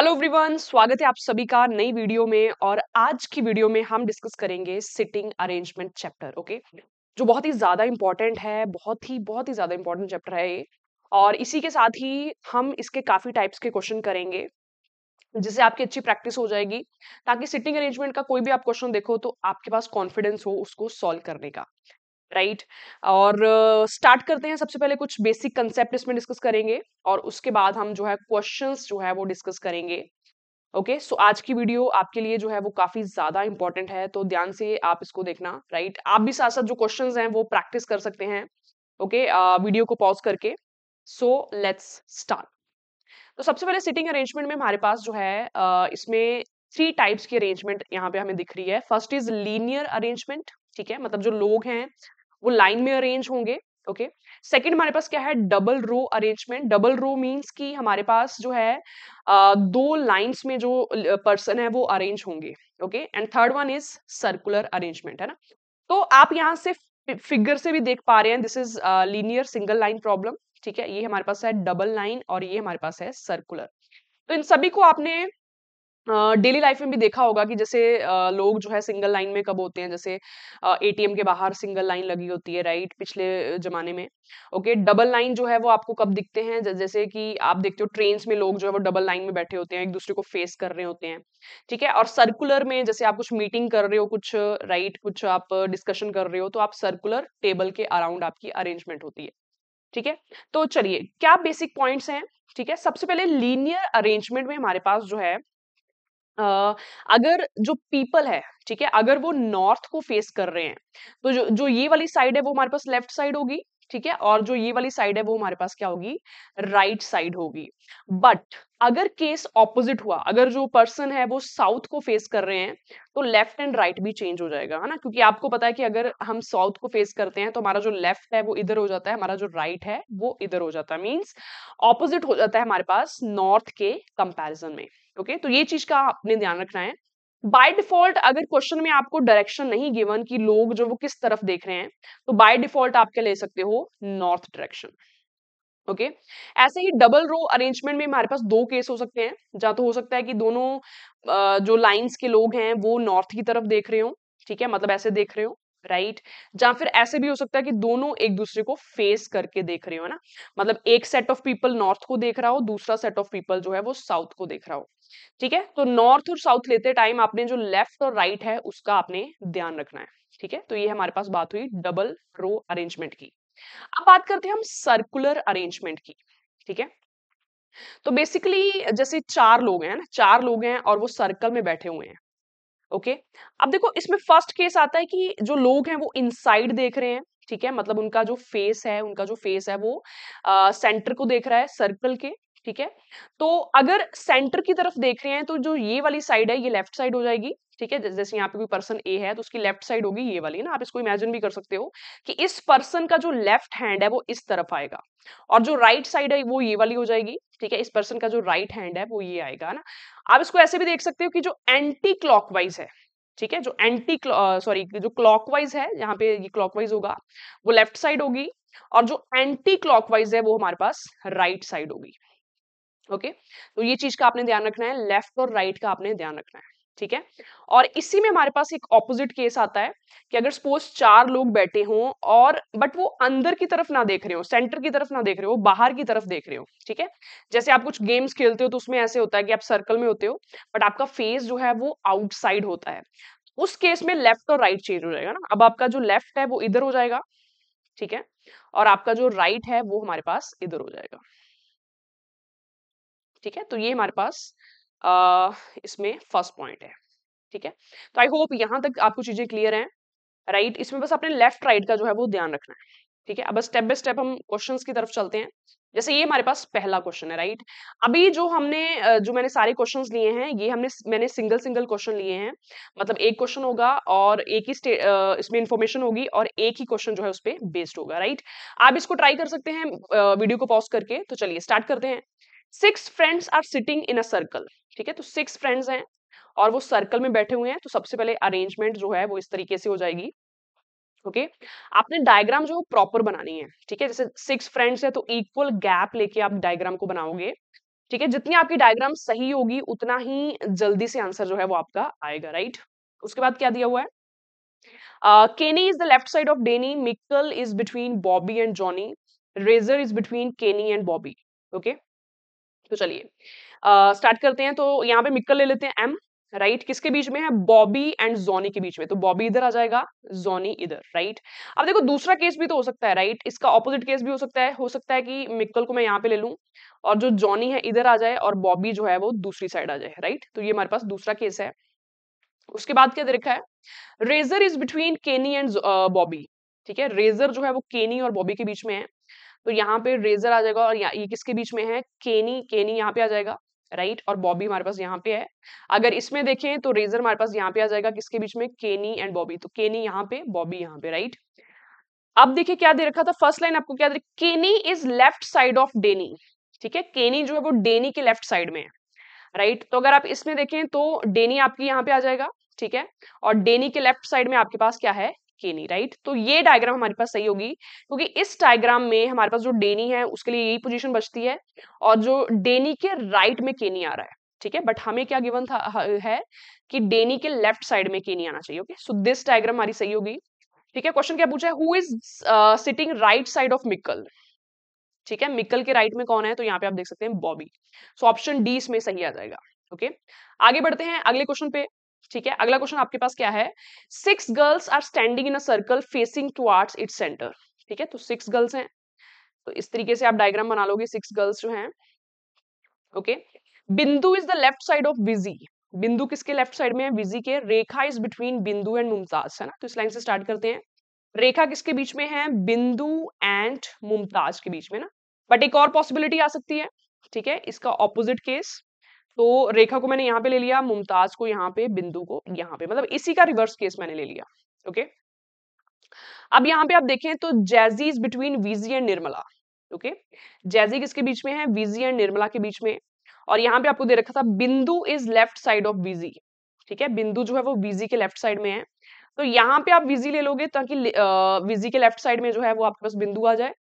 Hello everyone स्वागत है आप सभी का नई वीडियो में और आज की वीडियो में हम डिस्कस करेंगे सिटिंग अरेंजमेंट चैप्टर ओके जो बहुत ही ज़्यादा इंपॉर्टेंट है बहुत ही बहुत ही ज़्यादा इंपॉर्टेंट चैप्टर है ये और इसी के साथ ही हम इसके काफ़ी टाइप्स के क्वेश्चन करेंगे जिससे आपकी अच्छी प्रैक्टिस हो जाएगी ताकि सिटिंग अरेंजमेंट का कोई भी आप क्वेश्चन देखो तो आपके पास कॉन्फिडेंस हो उसको सॉल्व करने का राइट और स्टार्ट करते हैं सबसे पहले कुछ बेसिक कंसेप्ट इसमें डिस्कस करेंगे और उसके बाद हम जो है क्वेश्चन जो है वो डिस्कस करेंगे ओके okay, सो so आज की वीडियो आपके लिए जो है वो काफी ज्यादा इंपॉर्टेंट है तो ध्यान से आप इसको देखना राइट right? आप भी साथ साथ जो क्वेश्चंस हैं वो प्रैक्टिस कर सकते हैं ओके okay, वीडियो को पॉज करके सो लेट्स स्टार्ट तो सबसे पहले सिटिंग अरेंजमेंट में हमारे पास जो है uh, इसमें थ्री टाइप्स की अरेंजमेंट यहाँ पे हमें दिख रही है फर्स्ट इज लीनियर अरेंजमेंट ठीक है मतलब जो लोग हैं वो लाइन में अरेंज होंगे ओके सेकंड हमारे पास क्या है double row arrangement double row means कि हमारे पास जो है दो लाइंस में जो पर्सन है वो अरेंज होंगे okay and third one is circular arrangement है ना तो आप यहाँ से फिगर से भी देख पा रहे हैं this is linear single line problem ठीक है ये हमारे पास है डबल लाइन और ये हमारे पास है सर्कुलर तो इन सभी को आपने डेली लाइफ में भी देखा होगा कि जैसे लोग जो है सिंगल लाइन में कब होते हैं जैसे एटीएम के बाहर सिंगल लाइन लगी होती है राइट पिछले जमाने में ओके डबल लाइन जो है वो आपको कब दिखते हैं जैसे कि आप देखते हो ट्रेन में लोग जो है वो डबल लाइन में बैठे होते हैं एक दूसरे को फेस कर रहे होते हैं ठीक है और सर्कुलर में जैसे आप कुछ मीटिंग कर रहे हो कुछ राइट कुछ आप डिस्कशन कर रहे हो तो आप सर्कुलर टेबल के अराउंड आपकी अरेंजमेंट होती है ठीक है तो चलिए क्या बेसिक पॉइंट्स हैं ठीक है सबसे पहले लीनियर अरेंजमेंट में हमारे पास जो है अगर जो पीपल है ठीक है अगर वो नॉर्थ को फेस कर रहे हैं तो जो जो ये वाली साइड है वो हमारे पास लेफ्ट साइड होगी ठीक है और जो ये वाली साइड है वो हमारे पास क्या होगी राइट right साइड होगी बट अगर केस ऑपोजिट हुआ अगर जो पर्सन है वो साउथ को फेस कर रहे हैं तो लेफ्ट एंड राइट भी चेंज हो जाएगा है ना क्योंकि आपको पता है कि अगर हम साउथ को फेस करते हैं तो हमारा जो लेफ्ट है वो इधर हो जाता है हमारा जो राइट right है वो इधर हो जाता है मीन्स ऑपोजिट हो जाता है हमारे पास नॉर्थ के कंपेरिजन में ओके तो ये चीज का आपने ध्यान रखना है बाय डिफॉल्ट अगर क्वेश्चन में आपको डायरेक्शन नहीं गिवन कि लोग जो वो किस तरफ देख रहे हैं तो बाय डिफॉल्ट आप क्या ले सकते हो नॉर्थ डायरेक्शन ओके ऐसे ही डबल रो अरेंजमेंट में हमारे पास दो केस हो सकते हैं या तो हो सकता है कि दोनों जो लाइन्स के लोग हैं वो नॉर्थ की तरफ देख रहे हो ठीक है मतलब ऐसे देख रहे हो राइट जहां फिर ऐसे भी हो सकता है कि दोनों एक दूसरे को फेस करके देख रहे हो ना मतलब एक सेट ऑफ पीपल नॉर्थ को देख रहा हो दूसरा सेट ऑफ पीपल जो है वो साउथ को देख रहा हो ठीक है तो नॉर्थ और साउथ लेते टाइम आपने जो लेफ्ट और राइट right है उसका आपने ध्यान रखना है ठीक है तो ये हमारे पास बात हुई डबल रो अरेन्जमेंट की अब बात करते हैं हम सर्कुलर अरेन्जमेंट की ठीक है तो बेसिकली जैसे चार लोग हैं ना चार लोग हैं और वो सर्कल में बैठे हुए हैं ओके अब देखो इसमें फर्स्ट केस आता है कि जो लोग हैं वो इनसाइड देख रहे हैं ठीक है मतलब उनका जो फेस है उनका जो फेस है वो सेंटर को देख रहा है सर्कल के ठीक है तो अगर सेंटर की तरफ देख रहे हैं तो जो ये वाली साइड है ये लेफ्ट साइड हो जाएगी ठीक है जैसे यहाँ पे कोई पर्सन ए है तो उसकी लेफ्ट साइड होगी ये वाली ना आप इसको इमेजिन भी कर सकते हो कि इस पर्सन का जो लेफ्ट हैंड है वो इस तरफ आएगा और जो राइट right साइड है वो ये वाली हो जाएगी ठीक है इस पर्सन का जो राइट right हैंड है वो ये आएगा ना आप इसको ऐसे भी देख सकते हो कि जो एंटी क्लॉकवाइज है ठीक है जो एंटी सॉरी जो क्लॉकवाइज है यहाँ पे ये क्लॉकवाइज होगा वो लेफ्ट साइड होगी और जो एंटी क्लॉकवाइज है वो हमारे पास राइट right साइड होगी ओके okay? तो ये चीज का आपने ध्यान रखना है लेफ्ट और राइट right का आपने ध्यान रखना है ठीक है और इसी में हमारे पास एक ऑपोजिट केस आता है कि अगर सपोज चार लोग बैठे हों और बट वो अंदर की तरफ ना देख रहे हो सेंटर की तरफ ना देख रहे हो बाहर की तरफ देख रहे हो ठीक है जैसे आप कुछ गेम्स खेलते हो तो उसमें ऐसे होता है कि आप सर्कल में होते हो बट आपका फेस जो है वो आउटसाइड होता है उस केस में लेफ्ट और राइट चेंज हो जाएगा ना अब आपका जो लेफ्ट है वो इधर हो जाएगा ठीक है और आपका जो राइट है वो हमारे पास इधर हो जाएगा ठीक है तो ये हमारे पास इसमें फर्स्ट पॉइंट है ठीक है तो आई होप यहाँ तक आपको चीज़ें क्लियर हैं राइट right? इसमें बस अपने लेफ्ट राइट का जो है वो ध्यान रखना है ठीक है अब स्टेप बाय स्टेप हम क्वेश्चन की तरफ चलते हैं जैसे ये हमारे पास पहला क्वेश्चन है राइट अभी जो हमने जो मैंने सारे क्वेश्चंस लिए हैं ये हमने मैंने सिंगल सिंगल क्वेश्चन लिए हैं मतलब एक क्वेश्चन होगा और एक ही स्टे इसमें इन्फॉर्मेशन होगी और एक ही क्वेश्चन जो है उस पर बेस्ड होगा राइट आप इसको ट्राई कर सकते हैं वीडियो को पॉज करके तो चलिए स्टार्ट करते हैं six friends are sitting in a circle ठीक है तो सिक्स फ्रेंड्स हैं और वो सर्कल में बैठे हुए हैं तो सबसे पहले अरेंजमेंट जो है वो इस तरीके से हो जाएगी ओके okay? आपने डायग्राम जो प्रॉपर बनानी है ठीक है जैसे सिक्स फ्रेंड्स है तो इक्वल गैप लेके आप डायग्राम को बनाओगे ठीक है जितनी आपकी डायग्राम सही होगी उतना ही जल्दी से आंसर जो है वो आपका आएगा राइट उसके बाद क्या दिया हुआ है Kenny is the left side of Danny Michael is between Bobby and Johnny Razor is between Kenny and Bobby okay तो चलिए स्टार्ट करते हैं तो यहाँ पे मिक्कल ले लेते हैं एम राइट right? किसके बीच में है बॉबी एंड जोनी के बीच में तो बॉबी इधर आ जाएगा जोनी इधर राइट right? अब देखो दूसरा केस भी तो हो सकता है राइट right? इसका ऑपोजिट केस भी हो सकता है हो सकता है कि मिक्कल को मैं यहाँ पे ले लूँ और जो जॉनी है इधर आ जाए और बॉबी जो है वो दूसरी साइड आ जाए राइट तो ये हमारे पास दूसरा केस है उसके बाद क्या देखा है Razor is between Kenny and Bobby ठीक है रेजर जो है वो केनी और बॉबी के बीच में है तो यहाँ पे रेजर आ जाएगा और ये किसके बीच में है केनी केनी यहाँ पे आ जाएगा राइट right? और बॉबी हमारे पास यहाँ पे है अगर इसमें देखें तो रेजर हमारे पास यहाँ पे आ जाएगा किसके बीच में केनी एंड बॉबी तो केनी यहाँ पे बॉबी यहाँ पे राइट अब देखिए क्या दे रखा था फर्स्ट लाइन आपको क्या दे Kenny is left side of Danny ठीक है केनी जो है वो डेनी के लेफ्ट साइड में है राइट right? तो अगर आप इसमें देखें तो डेनी आपकी यहाँ पे आ जाएगा ठीक है और डेनी के लेफ्ट साइड में आपके पास क्या है केनी राइट तो ये डायग्राम हमारे पास सही होगी क्योंकि तो इस डायग्राम में हमारे पास जो डेनी है उसके लिए यही पोजीशन बचती है और जो डेनी के राइट में केनी आ रहा है ठीक है बट हमें क्या गिवन था है कि डेनी के लेफ्ट साइड में केनी आना चाहिए ओके सो दिस डायग्राम हमारी सही होगी ठीक है क्वेश्चन क्या पूछा है who is sitting right side of Michael ठीक है मिकल के राइट में कौन है तो यहाँ पे आप देख सकते हैं बॉबी सो ऑप्शन डी इसमें सही आ जाएगा ओके okay? आगे बढ़ते हैं अगले क्वेश्चन पे ठीक है अगला क्वेश्चन आपके पास क्या है six girls are standing in a circle facing towards its centre ठीक है तो सिक्स गर्ल्स हैं तो इस तरीके से आप डायग्राम बना लोगे सिक्स गर्ल्स जो हैं okay Bindu is the left side of Viji Bindu किसके लेफ्ट साइड में है विजी के Rekha is between Bindu and Mumtaz है ना तो इस लाइन से स्टार्ट करते हैं रेखा किसके बीच में है बिंदु एंड मुमताज के बीच में ना बट एक और पॉसिबिलिटी आ सकती है ठीक है इसका ऑपोजिट केस तो रेखा को मैंने यहाँ पे ले लिया मुमताज को यहाँ पे बिंदु को यहाँ पे मतलब इसी का रिवर्स केस मैंने ले लिया ओके अब यहाँ पे आप देखें तो Jaiji is between V G and Nirmala okay Jaiji किसके बीच में है वीजी एंड निर्मला के बीच में और यहाँ पे आपको दे रखा था Bindu is left side of Viji ठीक है बिंदु जो है वो वीजी के लेफ्ट साइड में है तो यहाँ पे आप वीजी ले लोगे ताकि वीजी के लेफ्ट साइड में जो है वो आपके पास बिंदु आ जाए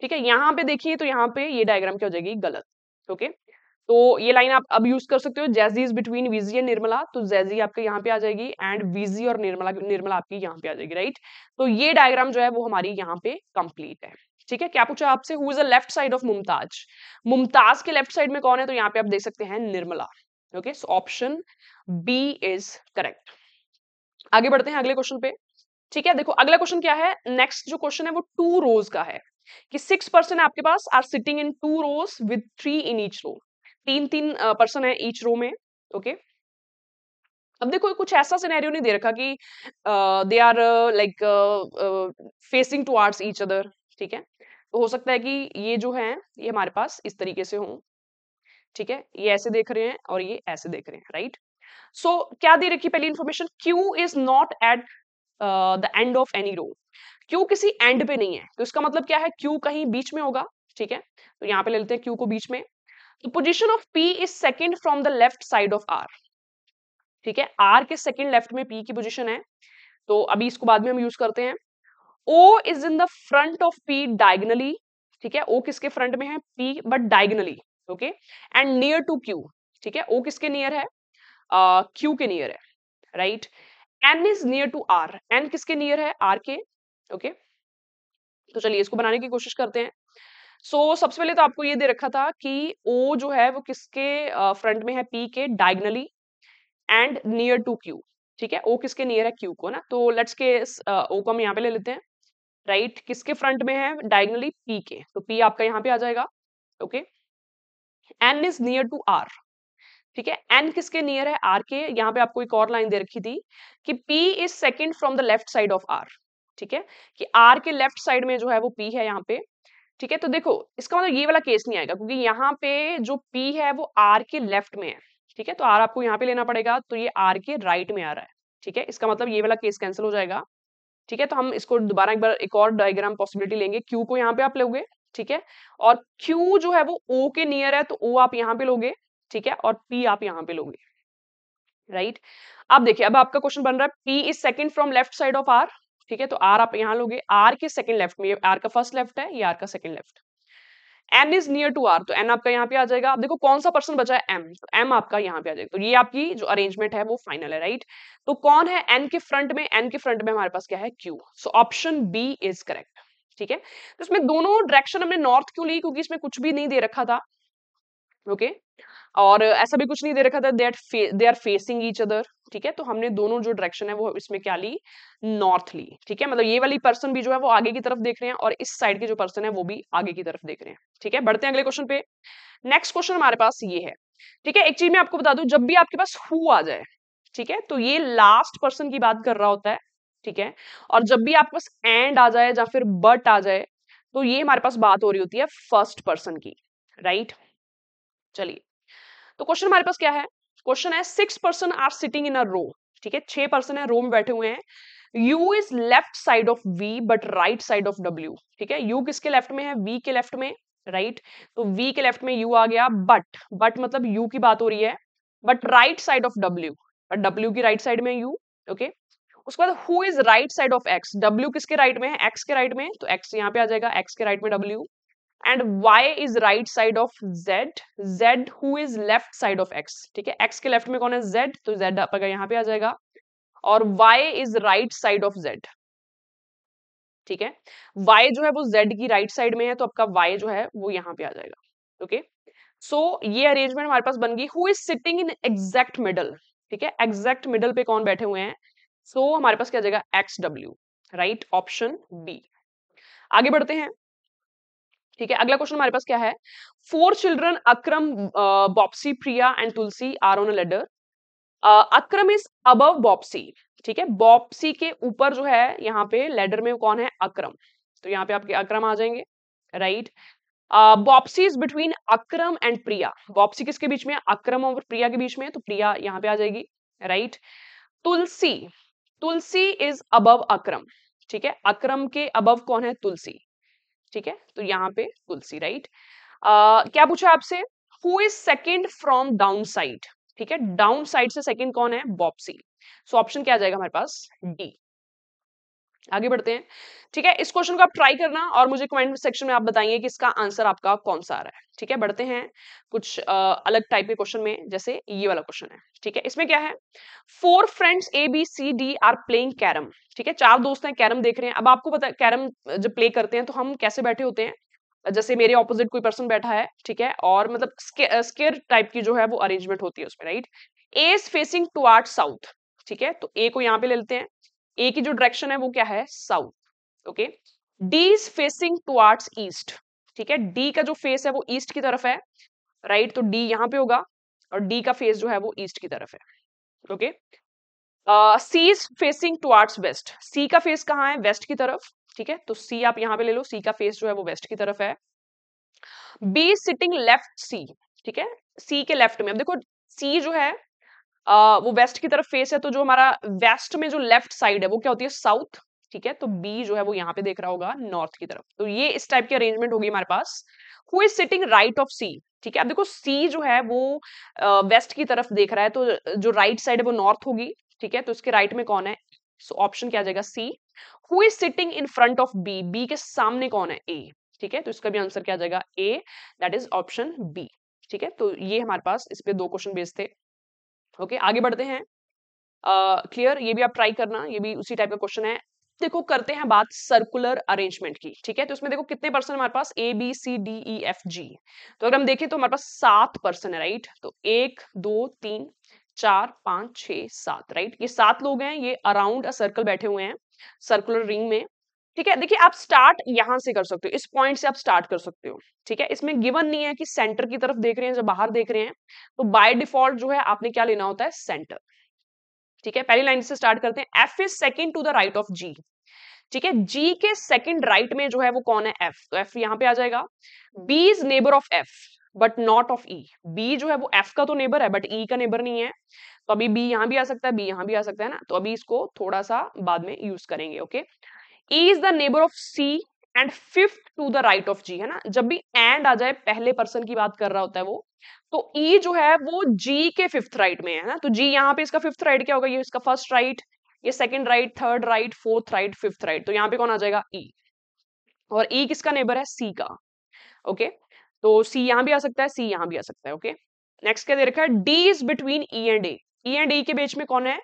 ठीक है यहाँ पे देखिए तो यहाँ पे ये डायग्राम क्या हो जाएगी गलत ओके okay? तो ये लाइन आप अब यूज कर सकते हो जैजी is between V G and Nirmala तो जैजी आपके यहाँ पे आ जाएगी एंड वीजी और निर्मला निर्मला आपकी यहाँ पे आ जाएगी राइट तो ये डायग्राम जो है वो हमारी यहाँ पे कंप्लीट है ठीक है क्या पूछा आपसे who is a left side of Mumtaz Mumtaz के लेफ्ट साइड में कौन है तो यहाँ पे आप देख सकते हैं Nirmala okay so option B is correct आगे बढ़ते हैं अगले क्वेश्चन पे ठीक है देखो अगला क्वेश्चन क्या है नेक्स्ट जो क्वेश्चन है वो टू रोज का है कि सिक्स पर्सन आपके पास are sitting in two rows with three in each row तीन तीन पर्सन है ईच रो में ओके अब देखो कुछ ऐसा सिनेरियो नहीं दे रखा कि they are like facing to arts each other ठीक है तो हो सकता है कि ये जो है ये हमारे पास इस तरीके से हो ठीक है ये ऐसे देख रहे हैं और ये ऐसे देख रहे हैं राइट सो so, क्या दे रखी पहली information Q is not at the end of any row Q किसी एंड पे नहीं है तो इसका मतलब क्या है क्यू कहीं बीच में होगा ठीक है तो यहाँ पे ले लेते हैं क्यू को बीच में position of P is second from the left side of R ठीक है आर के सेकेंड लेफ्ट में पी की पोजिशन है तो अभी इसको बाद में हम यूज करते हैं O is in the front of P diagonally ठीक है ओ किसके फ्रंट में है P but diagonally okay and near to Q ठीक है ओ किसके नियर है क्यू uh, के नियर है right N is near to R N किसके नियर है आर के ओके तो चलिए इसको बनाने की कोशिश करते हैं सो so, सबसे पहले तो आपको ये दे रखा था कि ओ जो है वो किसके फ्रंट में है पी के diagonally and near to Q ठीक है ओ किसके नियर है क्यू को ना तो लेट्स के ओ को हम यहाँ पे ले लेते हैं राइट right? किसके फ्रंट में है डायगनली पी के तो पी आपका यहाँ पे आ जाएगा okay N is near to R ठीक है एन किसके नियर है आर के यहाँ पे आपको एक और लाइन दे रखी थी कि P is second from the left side of R ठीक है कि आर के लेफ्ट साइड में जो है वो पी है यहाँ पे ठीक है तो देखो इसका मतलब ये वाला केस नहीं आएगा क्योंकि यहाँ पे जो P है वो R के लेफ्ट में है ठीक है तो R आपको यहाँ पे लेना पड़ेगा तो ये R के राइट में आ रहा है ठीक है इसका मतलब ये वाला केस कैंसिल हो जाएगा ठीक है तो हम इसको दोबारा एक बार एक और डायग्राम पॉसिबिलिटी लेंगे Q को यहाँ पे आप लोगे ठीक है और Q जो है वो O के नियर है तो O आप यहाँ पे लोगे ठीक है और पी आप यहाँ पे लोगे राइट right? अब देखिए अब आपका क्वेश्चन बन रहा है P is second from left side of R ठीक है तो आर आप यहां लोगे आर के सेकंड लेफ्ट में आर का फर्स्ट लेफ्ट है ये आर का second left N is near to R तो एन आपका यहाँ पे आ जाएगा आप देखो कौन सा पर्सन बचा है एम तो एम आपका यहाँ पे आ जाएगा तो ये आपकी जो अरेंजमेंट है वो फाइनल है राइट तो कौन है एन के फ्रंट में एन के फ्रंट में हमारे पास क्या है Q so option B is correct ठीक है तो इसमें दोनों डायरेक्शन हमने नॉर्थ क्यों ली क्योंकि इसमें कुछ भी नहीं दे रखा था ओके okay? और ऐसा भी कुछ नहीं दे रखा था they they are facing each other ठीक है तो हमने दोनों जो डायरेक्शन है वो इसमें क्या ली नॉर्थ ली ठीक है मतलब ये वाली पर्सन भी जो है वो आगे की तरफ देख रहे हैं और इस साइड के जो पर्सन है वो भी आगे की तरफ देख रहे हैं ठीक है बढ़ते हैं अगले क्वेश्चन पे नेक्स्ट क्वेश्चन हमारे पास ये है ठीक है एक चीज मैं आपको बता दू जब भी आपके पास हु आ जाए ठीक है तो ये लास्ट पर्सन की बात कर रहा होता है ठीक है और जब भी आपके पास एंड आ जाए या फिर बट आ जाए तो ये हमारे पास बात हो रही होती है फर्स्ट पर्सन की राइट चलिए तो क्वेश्चन हमारे पास क्या है क्वेश्चन है six person are sitting in a row ठीक है छह पर्सन है रो में बैठे हुए हैं U is left side of V but right side of W. ठीक है U किसके लेफ्ट में है V के लेफ्ट में राइट right? तो V के लेफ्ट में U आ गया बट बट मतलब U की बात हो रही है but right side of W. But W की राइट right साइड में U. Okay okay? उसके बाद who is right side of X. W किसके राइट right में है X के राइट right में तो X यहाँ पे आ जाएगा X के राइट right में W. And y is right side of z z who is left side of x ठीक है x के लेफ्ट में कौन है z तो z आपका यहाँ पे आ जाएगा और y is right side of z ठीक है y जो है वो z की राइट right साइड में है तो आपका y जो है वो यहाँ पे आ जाएगा ओके okay? सो so, ये अरेंजमेंट हमारे पास बन गई who is sitting in exact middle ठीक है एग्जैक्ट मिडल पे कौन बैठे हुए हैं सो so, हमारे पास क्या आ जाएगा X W right option B आगे बढ़ते हैं ठीक है अगला क्वेश्चन हमारे पास क्या है फोर चिल्ड्रन अक्रम बॉप्सी Priya and Tulsi are on ladder Akram is अब बॉप्सी ठीक है बॉप्सी के ऊपर जो है यहाँ पे लेडर में कौन है अक्रम तो यहाँ पे आपके अक्रम आ जाएंगे राइट बॉप्सी is between Akram and Priya बॉप्सी किसके बीच में अक्रम और प्रिया के बीच में तो प्रिया यहाँ पे आ जाएगी right Tulsi Tulsi is above Akram ठीक है अक्रम के अबव कौन है तुलसी ठीक है तो यहाँ पे तुलसी राइट uh, क्या पूछा आपसे who is second from down side ठीक है डाउन साइड से सेकेंड कौन है बॉप्सी सो so, ऑप्शन क्या आ जाएगा हमारे पास डी आगे बढ़ते हैं ठीक है इस क्वेश्चन को आप ट्राई करना और मुझे कमेंट सेक्शन में आप बताइए कि इसका आंसर आपका कौन सा आ रहा है ठीक है बढ़ते हैं कुछ आ, अलग टाइप के क्वेश्चन में जैसे ये वाला क्वेश्चन है ठीक है इसमें क्या है four friends A B C D are playing carrom ठीक है चार दोस्त हैं कैरम देख रहे हैं अब आपको पता है कैरम जब प्ले करते हैं तो हम कैसे बैठे होते हैं जैसे मेरे ऑपोजिट कोई पर्सन बैठा है ठीक है और मतलब स्केयर टाइप की जो है वो अरेंजमेंट होती है उसमें right A is facing to south ठीक है तो ए को यहाँ पे ले लेते हैं ए की जो डायरेक्शन है वो क्या है south okay D is facing towards east ठीक है डी का जो फेस है वो ईस्ट की तरफ है राइट right? तो डी यहां पे होगा और डी का फेस जो है वो ईस्ट की तरफ है okay C is facing towards west C का फेस कहाँ है वेस्ट की तरफ ठीक है तो सी आप यहां पे ले लो सी का फेस जो है वो वेस्ट की तरफ है बी सिटिंग लेफ्ट सी ठीक है सी के लेफ्ट में अब देखो सी जो है आ, वो वेस्ट की तरफ फेस है तो जो हमारा वेस्ट में जो लेफ्ट साइड है वो क्या होती है साउथ ठीक है तो बी जो है वो यहाँ पे देख रहा होगा नॉर्थ की तरफ तो ये इस टाइप की अरेंजमेंट होगी हमारे पास who is sitting right of C ठीक है अब देखो सी जो है वो वेस्ट की तरफ देख रहा है तो जो राइट साइड है वो नॉर्थ होगी ठीक है तो उसके राइट में कौन है सो ऑप्शन क्या आ जाएगा C who is sitting in front of B B के सामने कौन है ए ठीक है तो इसका भी आंसर क्या आ जाएगा A that is option B ठीक है तो ये हमारे पास इस पे दो क्वेश्चन बेस्ड थे ओके आगे बढ़ते हैं क्लियर ये भी आप ट्राई करना ये भी उसी टाइप का क्वेश्चन है देखो करते हैं बात सर्कुलर अरेंजमेंट की ठीक है तो इसमें देखो कितने पर्सन हमारे पास A B C D E F G तो अगर हम देखें तो हमारे पास सात पर्सन है राइट तो एक दो तीन चार पांच छ सात राइट ये सात लोग हैं ये अराउंड अ सर्कल बैठे हुए हैं सर्कुलर रिंग में ठीक है देखिए आप स्टार्ट यहां से कर सकते हो इस पॉइंट से आप स्टार्ट कर सकते हो ठीक है इसमें गिवन नहीं है कि सेंटर की तरफ देख रहे हैं जब बाहर देख रहे हैं तो बाय डिफॉल्ट जो है आपने क्या लेना होता है सेंटर ठीक है पहली लाइन से स्टार्ट करते हैं F is second to the right of G ठीक है जी के सेकेंड राइट right में जो है वो कौन है एफ तो एफ यहाँ पे आ जाएगा B is neighbour of F but not of E B जो है वो एफ का तो नेबर है बट ई e का नेबर नहीं है तो अभी बी यहाँ भी आ सकता है बी यहाँ भी आ सकता है ना तो अभी इसको थोड़ा सा बाद में यूज करेंगे okay okay? A is the neighbour of C and fifth to the right of G है ना जब भी एंड आ जाए पहले पर्सन की बात कर रहा होता है वो तो ई e जो है वो जी के फिफ्थ राइट में है ना तो जी यहाँ पे इसका फिफ्थ राइट क्या होगा ये इसका फर्स्ट राइट ये second right third right fourth right fifth right तो यहाँ पे कौन आ जाएगा ई e. और ई e किसका नेबर है सी का ओके okay? तो सी यहाँ भी आ सकता है सी यहाँ भी आ सकता है ओके नेक्स्ट क्या दे रखा है D is between E and A E and E के बीच में कौन है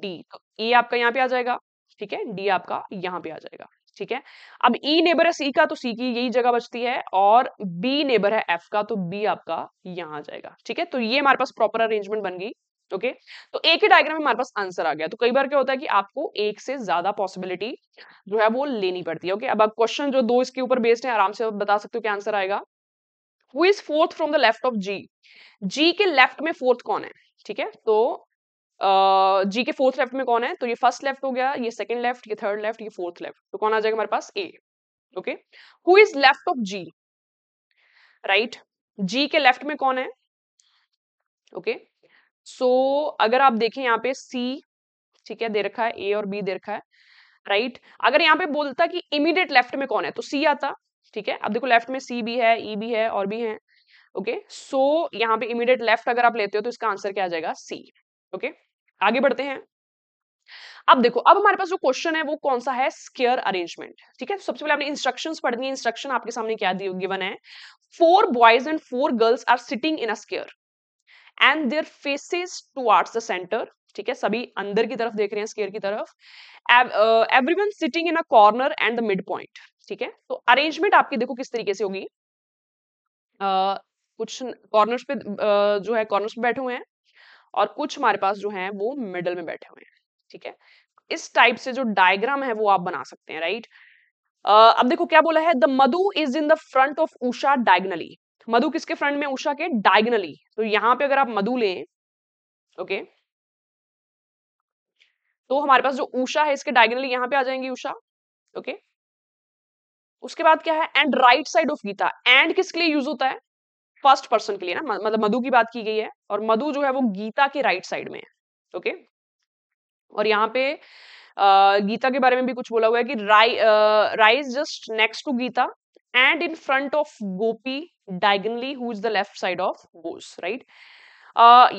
डी ई तो e आपका यहाँ पे आ जाएगा ठीक है डी आपका यहाँ पे आ जाएगा ठीक है अब ई e नेबर है सी का तो सी की यही जगह बचती है और बी नेबर है एफ का तो बी आपका यहाँ आ जाएगा ठीक है तो ये हमारे पास प्रॉपर अरेंजमेंट बन गई ओके तो एक ही डायग्राम में हमारे पास आंसर आ गया तो कई बार क्या होता है कि आपको एक से ज्यादा पॉसिबिलिटी जो है वो लेनी पड़ती है ओके अब क्वेश्चन जो दो इसके ऊपर बेस्ड है आराम से बता सकते हो क्या आंसर आएगा who is fourth from the left of G G के लेफ्ट में फोर्थ कौन है ठीक है तो जी के फोर्थ लेफ्ट में कौन है तो ये फर्स्ट लेफ्ट हो गया ये सेकंड लेफ्ट ये थर्ड लेफ्ट ये फोर्थ लेफ्ट तो कौन आ जाएगा हमारे पास A okay who is left of G right G के लेफ्ट में कौन है ओके okay. सो so, अगर आप देखें यहाँ पे सी ठीक है दे रखा है ए और बी दे रखा है राइट right? अगर यहाँ पे बोलता कि इमीडिएट लेफ्ट में कौन है तो सी आता ठीक है अब देखो लेफ्ट में सी भी है ई e भी है और भी है ओके okay? सो so, यहाँ पे इमीडिएट लेफ्ट अगर आप लेते हो तो इसका आंसर क्या आ जाएगा सी ओके okay? आगे बढ़ते हैं अब देखो अब हमारे पास जो क्वेश्चन है वो कौन सा है स्केयर अरेंजमेंट ठीक है सबसे पहले आपने इंस्ट्रक्शन पढ़नी है इंस्ट्रक्शन आपके सामने क्या गिवन है four boys and four girls are sitting in a square and their faces towards the centre ठीक है सभी अंदर की तरफ देख रहे हैं स्केयर की तरफ every one sitting in a corner and the mid point ठीक है तो अरेंजमेंट आपकी देखो किस तरीके से होगी uh, कुछ कॉर्नर्स पे uh, जो है कॉर्नर्स पे बैठे हुए हैं और कुछ हमारे पास जो है वो मिडल में बैठे हुए हैं ठीक है इस टाइप से जो डायग्राम है वो आप बना सकते हैं राइट अब देखो क्या बोला है the Madhu is in the front of Usha diagonally Madhu किसके फ्रंट में उषा के डायगनली तो यहां पे अगर आप मधु लें ओके तो हमारे पास जो उषा है इसके डायगनली यहां पे आ जाएंगी उषा ओके उसके बाद क्या है and right side of Geeta and किसके लिए यूज होता है फर्स्ट पर्सन के लिए ना मतलब मधु की बात की गई है और मधु जो है वो गीता के राइट साइड में है ओके और यहाँ पे गीता के बारे में भी कुछ बोला हुआ है कि राइ, राइज just next to Geeta and in front of Gopi diagonally who is the left side of Bose right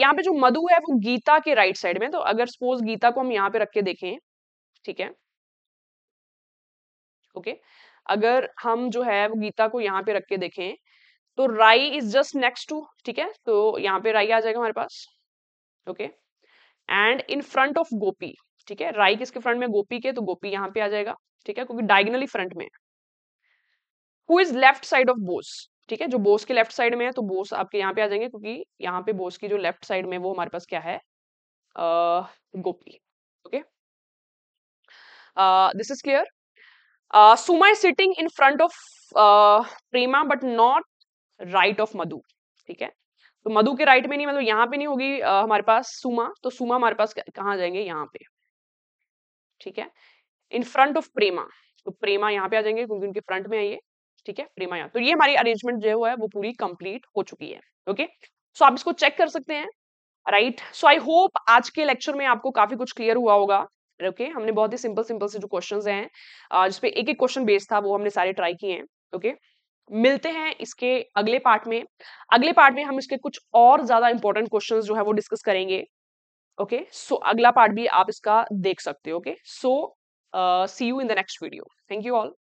यहाँ पे जो मधु है वो गीता के राइट साइड में तो अगर सपोज गीता को हम यहाँ पे रख के देखें ठीक है ओके okay? अगर हम जो है वो गीता को यहाँ पे रख के देखें तो राई इज जस्ट नेक्स्ट टू ठीक है तो यहाँ पे राई आ जाएगा हमारे पास okay and in front of Gopi ठीक है राई किसके फ्रंट में गोपी के तो गोपी यहाँ पे आ जाएगा ठीक है क्योंकि डायगनली फ्रंट में who is left side of Bose ठीक है जो बोस के लेफ्ट साइड में है तो बोस आपके यहाँ पे आ जाएंगे क्योंकि यहाँ पे बोस की जो लेफ्ट साइड में वो हमारे पास क्या है uh, Gopi okay this is clear Suma is sitting in front of Prema but not right of Madhu ठीक है तो मधु के राइट में नहीं मतलब यहाँ पे नहीं होगी हमारे पास सुमा तो सुमा हमारे पास कहाँ जाएंगे यहाँ पे ठीक है इन फ्रंट ऑफ प्रेमा तो प्रेमा यहाँ पे आ जाएंगे क्योंकि उनके फ्रंट में आइए ठीक है प्रेमा यहाँ तो ये हमारी अरेंजमेंट जो है वो पूरी कंप्लीट हो चुकी है ओके सो आप इसको चेक कर सकते हैं राइट सो आई होप आज के लेक्चर में आपको काफी कुछ क्लियर हुआ होगा ओके okay? हमने बहुत ही सिंपल सिंपल से जो क्वेश्चंस हैं जिसपे एक एक क्वेश्चन बेस्ड था वो हमने सारे ट्राई किए हैं ओके okay? मिलते हैं इसके अगले पार्ट में अगले पार्ट में हम इसके कुछ और ज्यादा इंपॉर्टेंट क्वेश्चंस जो है वो डिस्कस करेंगे ओके सो अगला पार्ट भी आप इसका देख सकते हो okay so see you in the next video thank you all